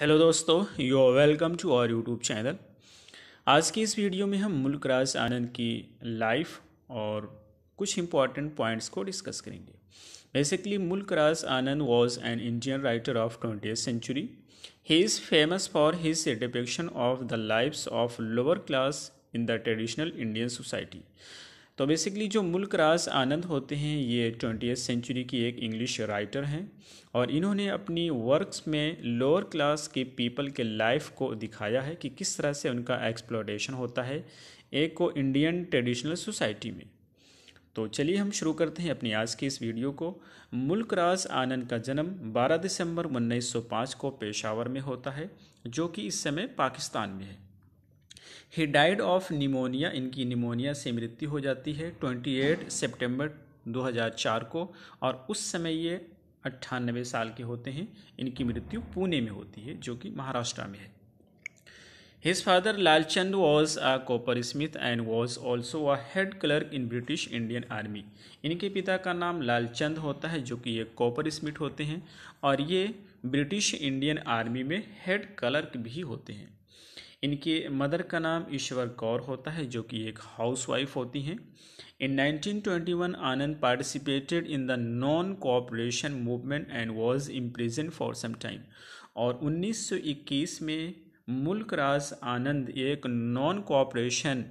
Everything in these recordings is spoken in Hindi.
हेलो दोस्तों you are welcome to our YouTube channel आज की इस वीडियो में हम मुल्क राज आनंद की लाइफ और कुछ इंपॉर्टेंट पॉइंट्स को डिस्कस करेंगे basically Mulk Raj Anand was an Indian writer of twenty century he is famous for his depiction of the lifes of lower class in the traditional Indian society तो बेसिकली जो मुल्क राज आनंद होते हैं ये ट्वेंटी सेंचुरी की एक इंग्लिश राइटर हैं और इन्होंने अपनी वर्क्स में लोअर क्लास के पीपल के लाइफ को दिखाया है कि किस तरह से उनका एक्सप्लोरेशन होता है एक को इंडियन ट्रेडिशनल सोसाइटी में तो चलिए हम शुरू करते हैं अपनी आज की इस वीडियो को मुल्क राज आनंद का जन्म 12 दिसंबर 1905 को पेशावर में होता है जो कि इस समय पाकिस्तान में है ही डाइड ऑफ निमोनिया इनकी निमोनिया से मृत्यु हो जाती है ट्वेंटी एट सेप्टेम्बर 2004 को और उस समय ये अट्ठानबे साल के होते हैं इनकी मृत्यु पुणे में होती है जो कि महाराष्ट्र में है his father Lalchand was a coppersmith and was also a head clerk in British Indian Army इनके पिता का नाम लालचंद होता है जो कि ये कॉपर स्मिथ होते हैं और ये ब्रिटिश इंडियन आर्मी में हेड क्लर्क भी होते हैं इनके मदर का नाम ईश्वर कौर होता है जो कि एक हाउसवाइफ होती हैं in 1921 Anand participated in the non cooperation movement and was imprison for some time और 1921 में मुल्कराज आनंद एक नॉन कोऑपरेशन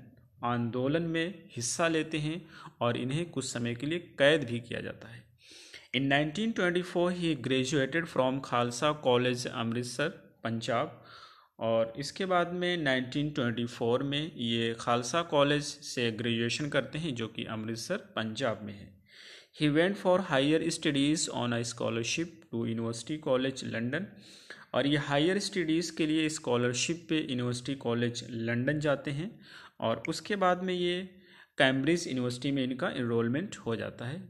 आंदोलन में हिस्सा लेते हैं और इन्हें कुछ समय के लिए कैद भी किया जाता है in 1924 he graduated from Khalsa College Amritsar Punjab और इसके बाद में 1924 में ये खालसा कॉलेज से ग्रेजुएशन करते हैं जो कि अमृतसर पंजाब में है he went for higher studies on a scholarship to University College London और ये हायर स्टडीज़ के लिए स्कॉलरशिप पे यूनिवर्सिटी कॉलेज लंदन जाते हैं और उसके बाद में ये कैम्ब्रिज यूनिवर्सिटी में इनका इनरोलमेंट हो जाता है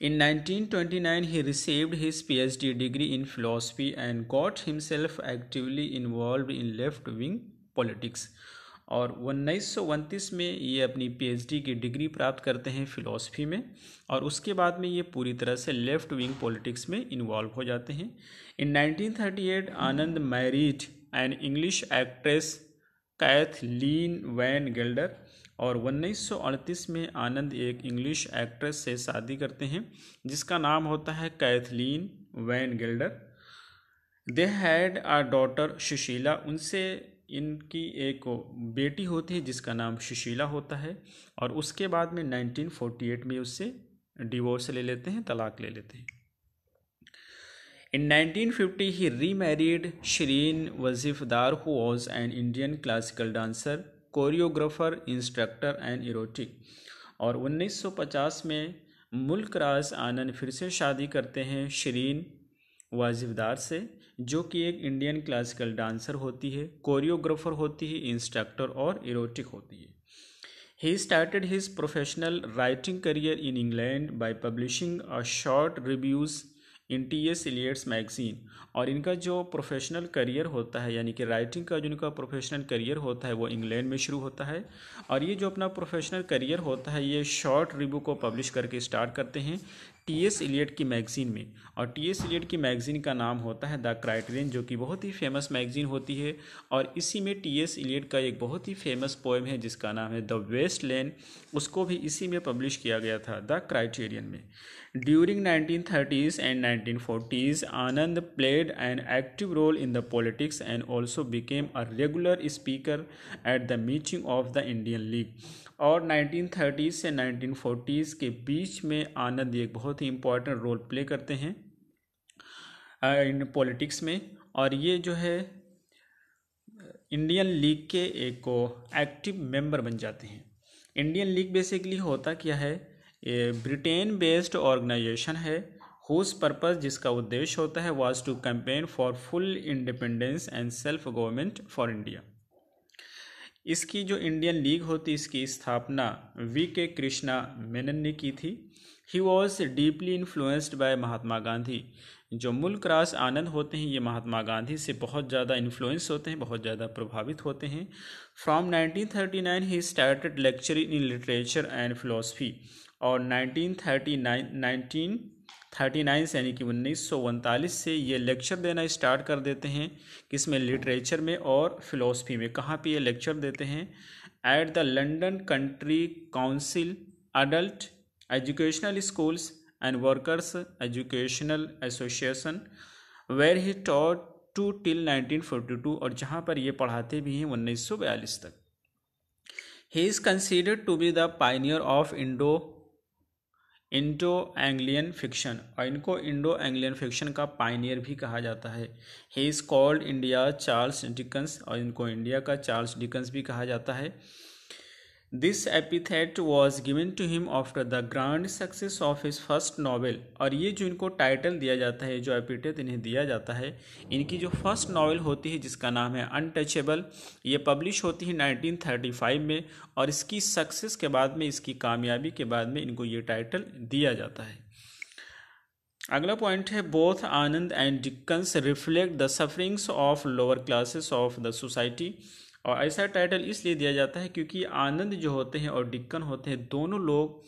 In 1929, he received his PhD degree in philosophy and got himself actively involved in left wing politics और उन्नीस में ये अपनी पीएचडी की डिग्री प्राप्त करते हैं फिलॉसफी में और उसके बाद में ये पूरी तरह से लेफ़्ट विंग पॉलिटिक्स में इन्वॉल्व हो जाते हैं in 1938 Anand married an English actress Kathleen Van Gelder और 1938 में आनंद एक इंग्लिश एक्ट्रेस से शादी करते हैं जिसका नाम होता है Kathleen Van Gelder they had a daughter Sushila उनसे इनकी एक बेटी होती है जिसका नाम सुशीला होता है और उसके बाद में 1948 में उससे डिवोर्स ले लेते हैं तलाक ले लेते हैं in 1950, remarried Shireen Vajifdar who was an Indian classical dancer choreographer instructor and erotic और 1950 में मुल्क राज आनंद फिर से शादी करते हैं शरीन वाजिबदार से जो कि एक इंडियन क्लासिकल डांसर होती है कोरियोग्राफर होती है इंस्ट्रक्टर और इरोटिक होती है he started his professional writing career in England by publishing a short reviews in T S magazine और इनका जो प्रोफेशनल करियर होता है यानी कि राइटिंग का जो इनका प्रोफेशनल करियर होता है वो इंग्लैंड में शुरू होता है और ये जो अपना प्रोफेशनल करियर होता है ये शॉर्ट रिव्यू को पब्लिश करके स्टार्ट करते हैं टी एस इलियट की मैगज़ीन में और टी एस इलियट की मैगज़ीन का नाम होता है द क्राइटेरियन जो कि बहुत ही फेमस मैगज़ीन होती है और इसी में टी एस इलियट का एक बहुत ही फेमस पोएम है जिसका नाम है द वेस्ट लैंड उसको भी इसी में पब्लिश किया गया था द क्राइटेरियन में during nineteen thirties and nineteen forties Anand played an active role in the politics and also became a regular speaker at the meeting of the Indian League और नाइनटीन थर्टीज़ से नाइनटीन फोर्टीज़ के बीच में आनंद एक बहुत बहुत ही इम्पोर्टेंट रोल प्ले करते हैं इन uh, पॉलिटिक्स में और ये जो है इंडियन लीग के एक एक्टिव मेंबर बन जाते हैं इंडियन लीग बेसिकली होता क्या है ब्रिटेन बेस्ड ऑर्गेनाइजेशन है हुज पर्पस जिसका उद्देश्य होता है was to campaign for full independence and self government for India इसकी जो इंडियन लीग होती इसकी स्थापना वी के कृष्णा मेनन ने की थी he was deeply influenced by Mahatma Gandhi जो मुल्क राज आनंद होते हैं ये महात्मा गांधी से बहुत ज़्यादा इन्फ्लुएंस होते हैं बहुत ज़्यादा प्रभावित होते हैं from 1939 he started lecturing in literature and philosophy और 1939 नाइनटीन थर्टी नाइन से यानी कि उन्नीस सौ उनतालीस से ये लेक्चर देना स्टार्ट कर देते हैं किसमें लिटरेचर में और फिलोसफी में कहाँ पे ये लेक्चर देते हैं at the London country council adult educational schools and workers educational association where he taught to till 1942 और जहाँ पर ये पढ़ाते भी हैं बयालीस तक he is considered to be the pioneer of Indo Indo Anglian fiction और इनको इंडो एंग्लियन फिक्शन का पाइनियर भी कहा जाता है he is called India Charles Dickens और इनको इंडिया का चार्ल्स डिकन्स भी कहा जाता है this epithet was given to him after the grand success of his first novel और ये जो इनको टाइटल दिया जाता है जो एपिथेट इन्हें दिया जाता है इनकी जो फर्स्ट नावल होती है जिसका नाम है अनटचेबल ये पब्लिश होती है 1935 में और इसकी सक्सेस के बाद में इसकी कामयाबी के बाद में इनको ये टाइटल दिया जाता है अगला पॉइंट है both Anand and Dickens reflect the sufferings of lower classes of the society और ऐसा टाइटल इसलिए दिया जाता है क्योंकि आनंद जो होते हैं और डिक्कन होते हैं दोनों लोग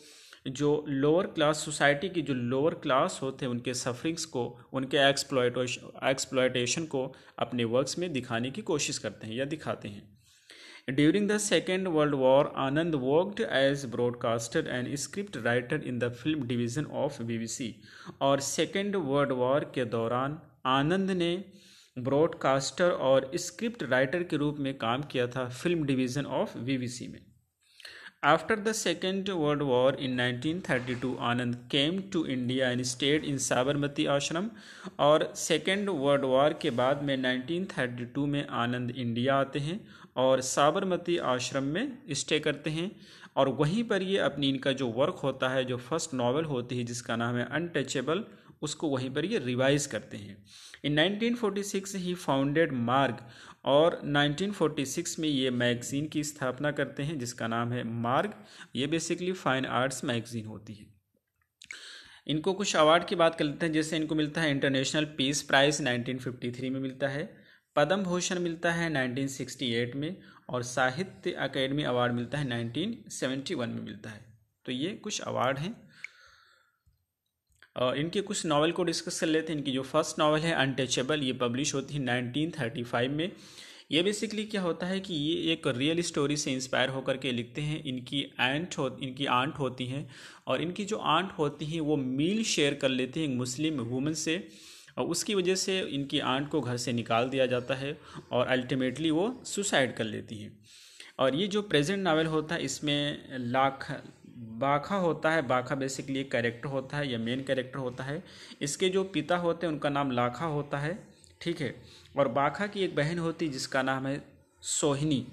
जो लोअर क्लास सोसाइटी की जो लोअर क्लास होते हैं उनके सफरिंग्स को उनके एक्सप्लॉयटेशन एक्सप्लॉयटेशन को अपने वर्क्स में दिखाने की कोशिश करते हैं या दिखाते हैं during the Second World War Anand worked as broadcaster and script writer in the film division of C और सेकेंड वर्ल्ड वॉर के दौरान आनंद ने ब्रॉडकास्टर और स्क्रिप्ट राइटर के रूप में काम किया था फिल्म डिवीज़न ऑफ वीबीसी में after the Second World War in 1932, Anand came to India and stayed in Sabarmati ashram और सेकेंड वर्ल्ड वॉर के बाद में 1932 में आनंद इंडिया आते हैं और साबरमती आश्रम में स्टे करते हैं और वहीं पर ये अपनी इनका जो वर्क होता है जो फर्स्ट नावल होती है जिसका नाम है अनटचेबल उसको वहीं पर ये रिवाइज करते हैं इन 1946 ही फाउंडेड मार्ग और 1946 में ये मैगज़ीन की स्थापना करते हैं जिसका नाम है मार्ग ये बेसिकली फाइन आर्ट्स मैगज़ीन होती है इनको कुछ अवार्ड की बात कर लेते हैं जैसे इनको मिलता है इंटरनेशनल पीस प्राइज़ 1953 में मिलता है पद्म भूषण मिलता है 1968 में और साहित्य अकेडमी अवार्ड मिलता है 1971 में मिलता है तो ये कुछ अवार्ड हैं इनके कुछ नावल को डिस्कस कर लेते हैं इनकी जो फर्स्ट नावल है अनटचेबल ये पब्लिश होती है नाइनटीन थर्टी फाइव में ये बेसिकली क्या होता है कि ये एक रियल स्टोरी से इंस्पायर होकर के लिखते हैं इनकी एंट हो इनकी आंट होती हैं और इनकी जो आंट होती हैं वो मील शेयर कर लेते हैं एक मुस्लिम वूमन से और उसकी वजह से इनकी आंट को घर से निकाल दिया जाता है और अल्टीमेटली वो सुसाइड कर लेती हैं और ये जो प्रेजेंट नावल होता है इसमें लाख बाखा होता है बाखा बेसिकली एक कैरेक्टर होता है या मेन कैरेक्टर होता है इसके जो पिता होते हैं उनका नाम लाखा होता है ठीक है और बाखा की एक बहन होती है जिसका नाम है सोहिनी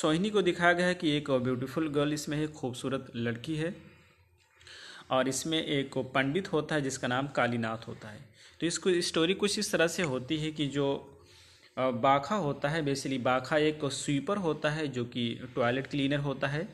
सोहिनी को दिखाया गया है कि एक ब्यूटीफुल गर्ल इसमें है खूबसूरत लड़की है और इसमें एक पंडित होता है जिसका नाम कालीनाथ होता है तो इसको स्टोरी कुछ इस तरह से होती है कि जो बाखा होता है बेसिकली बाखा एक स्वीपर होता है जो कि टॉयलेट क्लीनर होता है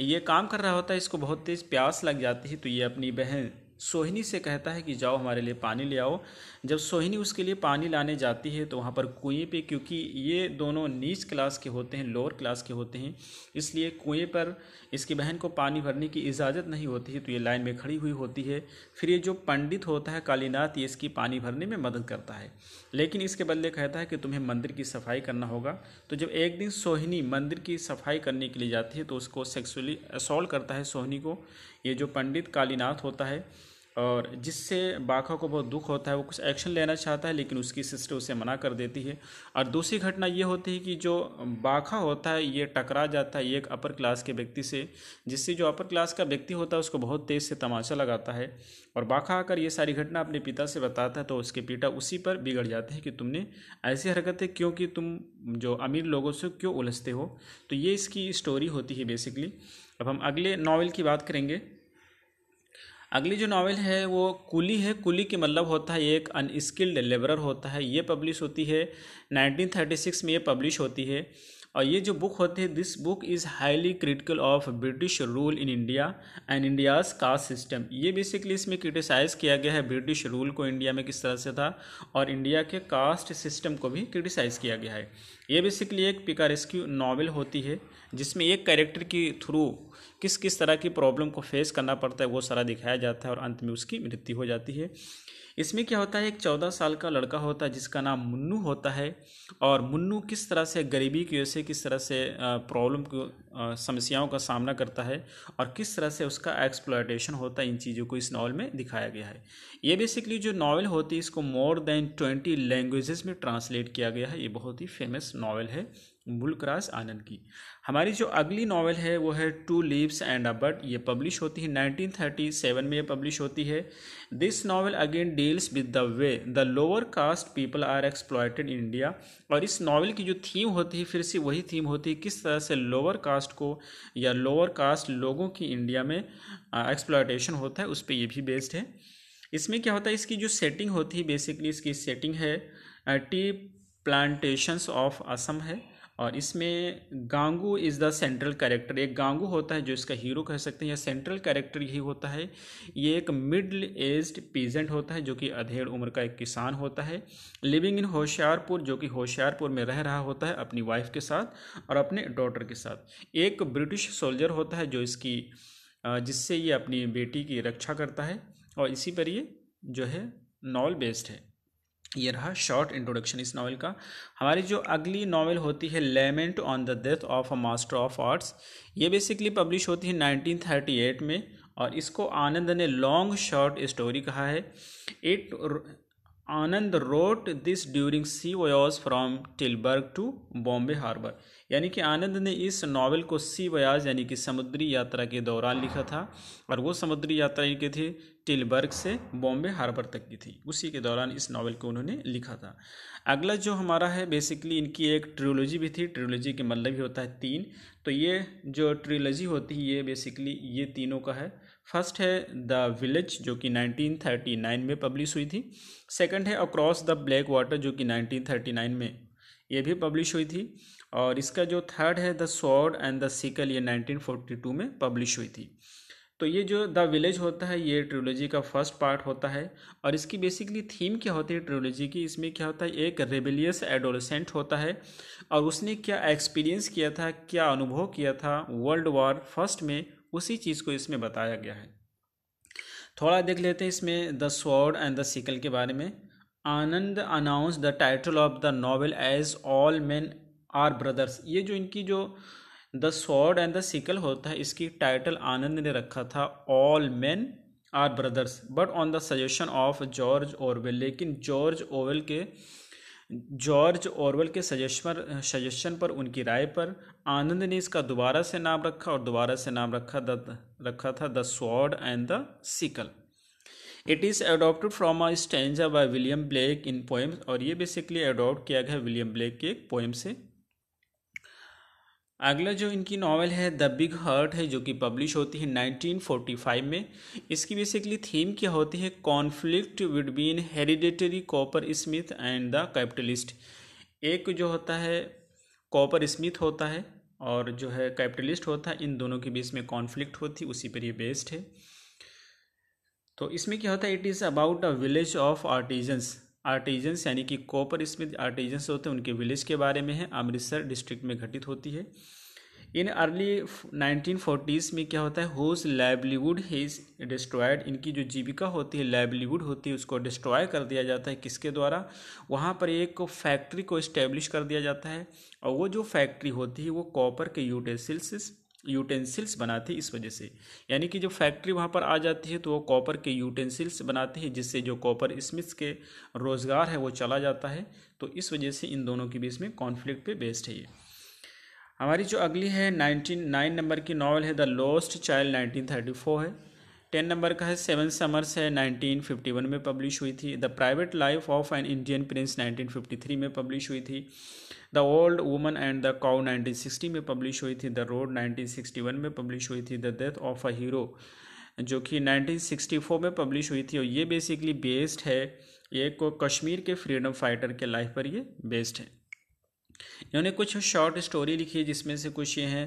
ये काम कर रहा होता है इसको बहुत तेज़ प्यास लग जाती है तो ये अपनी बहन सोहिनी से कहता है कि जाओ हमारे लिए पानी ले आओ जब सोहिनी उसके लिए पानी लाने जाती है तो वहाँ पर कुएं पे क्योंकि ये दोनों नीच क्लास के होते हैं लोअर क्लास के होते हैं इसलिए कुएं पर इसकी बहन को पानी भरने की इजाज़त नहीं होती है तो ये लाइन में खड़ी हुई होती है फिर ये जो पंडित होता है कालीनाथ ये इसकी पानी भरने में मदद करता है लेकिन इसके बदले कहता है कि तुम्हें मंदिर की सफाई करना होगा तो जब एक दिन सोहिनी मंदिर की सफाई करने के लिए जाती है तो उसको सेक्सुअली असोल्ट करता है सोहिनी को ये जो पंडित कालीनाथ होता है और जिससे बाखा को बहुत दुख होता है वो कुछ एक्शन लेना चाहता है लेकिन उसकी सिस्टर उसे मना कर देती है और दूसरी घटना ये होती है कि जो बाखा होता है ये टकरा जाता है एक अपर क्लास के व्यक्ति से जिससे जो अपर क्लास का व्यक्ति होता है उसको बहुत तेज़ से तमाचा लगाता है और बाखा आकर ये सारी घटना अपने पिता से बताता है तो उसके पिता उसी पर बिगड़ जाते हैं कि तुमने ऐसी हरकतें क्यों कि तुम जो अमीर लोगों से क्यों उलझते हो तो ये इसकी स्टोरी होती है बेसिकली अब हम अगले नावल की बात करेंगे अगली जो नावल है वो कुली है कुली के मतलब होता है एक अनस्किल्ड लेबरर होता है ये पब्लिश होती है 1936 में ये पब्लिश होती है और ये जो बुक होती है this book is highly critical of British rule in India and India's caste system ये बेसिकली इसमें क्रिटिसाइज़ किया गया है ब्रिटिश रूल को इंडिया में किस तरह से था और इंडिया के कास्ट सिस्टम को भी क्रिटिसाइज़ किया गया है ये बेसिकली एक पिकारेस्क्यू नावल होती है जिसमें एक कैरेक्टर के थ्रू किस किस तरह की प्रॉब्लम को फेस करना पड़ता है वो सारा दिखाया जाता है और अंत में उसकी मृत्यु हो जाती है इसमें क्या होता है एक चौदह साल का लड़का होता है जिसका नाम मुन्नू होता है और मुन्नू किस तरह से गरीबी की वजह से किस तरह से प्रॉब्लम को समस्याओं का सामना करता है और किस तरह से उसका एक्सप्लाइटेशन होता है इन चीज़ों को इस नावल में दिखाया गया है ये बेसिकली जो नावल होती है इसको मोर देन ट्वेंटी लैंग्वेजेस में ट्रांसलेट किया गया है ये बहुत ही फेमस नावल है मुल्क आनंद की हमारी जो अगली नावल है वो है two leaves and a bird ये पब्लिश होती है 1937 में ये पब्लिश होती है this novel again deals with the way the lower caste people are exploited in India और इस नावल की जो थीम होती है फिर से वही थीम होती है किस तरह से लोअर कास्ट को या लोअर कास्ट लोगों की इंडिया में एक्सप्लॉयटेशन होता है उस पर यह भी बेस्ड है इसमें क्या होता है इसकी जो सेटिंग होती है बेसिकली इसकी सेटिंग है टी प्लांटेशंस ऑफ असम है और इसमें Gangu is the central character एक गांगू होता है जो इसका हीरो कह सकते हैं या सेंट्रल कैरेक्टर ही होता है ये एक मिडल एज्ड पीजेंट होता है जो कि अधेड़ उम्र का एक किसान होता है लिविंग इन होशियारपुर जो कि होशियारपुर में रह रहा होता है अपनी वाइफ के साथ और अपने डॉटर के साथ एक ब्रिटिश सोल्जर होता है जो इसकी जिससे ये अपनी बेटी की रक्षा करता है और इसी पर ये जो है नॉल बेस्ड है ये रहा शॉर्ट इंट्रोडक्शन इस नावल का हमारी जो अगली नावल होती है lament on the death of a master of arts ये बेसिकली पब्लिश होती है 1938 में और इसको आनंद ने लॉन्ग शॉर्ट स्टोरी कहा है it Anand wrote this during sea voyage from Tilbury to Bombay harbour यानी कि आनंद ने इस नावल को सी वयाज यानी कि समुद्री यात्रा के दौरान लिखा था और वो समुद्री यात्रा के थी टिलबर्ग से बॉम्बे हार्बर तक की थी उसी के दौरान इस नावल को उन्होंने लिखा था अगला जो हमारा है बेसिकली इनकी एक ट्रियोलॉजी भी थी ट्रियोलॉजी के मतलब ही होता है तीन तो ये जो ट्रियोलॉजी होती है ये बेसिकली ये तीनों का है फर्स्ट है द विलेज जो कि 1939 में पब्लिश हुई थी सेकंड है अक्रॉस द ब्लैक वाटर जो कि 1939 में ये भी पब्लिश हुई थी और इसका जो थर्ड है the sword and the sickle ये 1942 में पब्लिश हुई थी तो ये जो द विलेज होता है ये ट्रियोलॉजी का फर्स्ट पार्ट होता है और इसकी बेसिकली थीम क्या होती है ट्रोलॉजी की इसमें क्या होता है एक रेबिलियस एडोलसेंट होता है और उसने क्या एक्सपीरियंस किया था क्या अनुभव किया था वर्ल्ड वॉर फर्स्ट में उसी चीज़ को इसमें बताया गया है थोड़ा देख लेते हैं इसमें the sword and the sickle के बारे में Anand announce the title of the novel as all man are brothers ये जो इनकी जो the sword and the sickle होता है इसकी टाइटल आनंद ने रखा था all man are brothers but on the suggestion of George Orwell लेकिन जॉर्ज ओवेल के जॉर्ज ओरवल के सजेशन सजेशन पर उनकी राय पर आनंद ने इसका दोबारा से नाम रखा और दोबारा से नाम रखा द रखा था the sword and the sickle it is adopted from a stanza by William Blake in poems और ये बेसिकली अडोप्ट किया गया विलियम ब्लेक के एक पोएम से अगला जो इनकी नावल है द बिग हर्ट है जो कि पब्लिश होती है 1945 में इसकी बेसिकली थीम क्या होती है conflict between hereditary coppersmith and the capitalist एक जो होता है कॉपर स्मिथ होता है और जो है कैपिटलिस्ट होता है इन दोनों के बीच में कॉन्फ्लिक्ट होती उसी पर ये बेस्ड है तो इसमें क्या होता है it is about a village of artisans artisans यानी कि कॉपर स्मिथ आर्टिजन्स होते हैं उनके विलेज के बारे में है अमृतसर डिस्ट्रिक्ट में घटित होती है इन अर्ली 1940s में क्या होता है होज लाइवलीवुड हीज़ डिस्ट्रॉयड इनकी जो जीविका होती है लाइवलीवुड होती है उसको डिस्ट्रॉय कर दिया जाता है किसके द्वारा वहाँ पर एक फैक्ट्री को इस्टेब्लिश कर दिया जाता है और वो जो फैक्ट्री होती है वो कॉपर के यूटेसिल्स यूटेंसिल्स बनाते हैं इस वजह से यानी कि जो फैक्ट्री वहाँ पर आ जाती है तो वो कॉपर के यूटेंसिल्स बनाते हैं जिससे जो कॉपर स्मिथ्स के रोज़गार है वो चला जाता है तो इस वजह से इन दोनों के बीच में कॉन्फ्लिक्ट पे बेस्ड है ये हमारी जो अगली है नाइनटीन नाइन नंबर की नावल है the lost child nineteen thirty four है टेन नंबर का है सेवन समर्स है नाइनटीन फिफ्टी वन में पब्लिश हुई थी the private life of an Indian prince nineteen fifty three में पब्लिश हुई थी the old woman and the cow 1960 में पब्लिश हुई थी द रोड 1961 में पब्लिश हुई थी the death of a hero जो कि 1964 में पब्लिश हुई थी और ये बेसिकली बेस्ड है एक कश्मीर के फ्रीडम फाइटर के लाइफ पर ये बेस्ड है इन्होंने कुछ शॉर्ट स्टोरी लिखी है जिसमें से कुछ ये हैं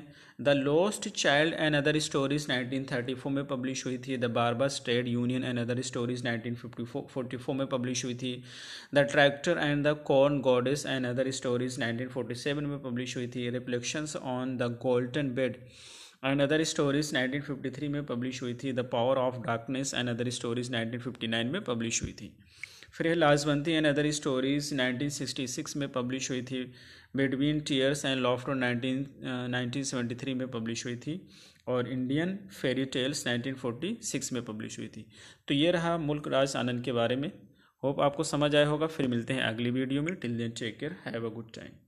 the lost child and other stories 1934 में पब्लिश हुई थी the barber state union and other stories 1944 में पब्लिश हुई थी the tractor and the corn goddess and other stories 1947 में पब्लिश हुई थी reflections on the golden bed and other stories 1953 में पब्लिश हुई थी the power of darkness and other stories 1959 में पब्लिश हुई थी फिर है लाजवंती एंड अदर स्टोरीज 1966 में पब्लिश हुई थी बिटवीन टीयर्स एंड लॉफ्ट और नाइनटीन सेवेंटी में पब्लिश हुई थी और इंडियन फेरी टेल्स 1946 में पब्लिश हुई थी तो ये रहा मुल्क राज आनंद के बारे में होप आपको समझ आया होगा फिर मिलते हैं अगली वीडियो में till then take care have a good time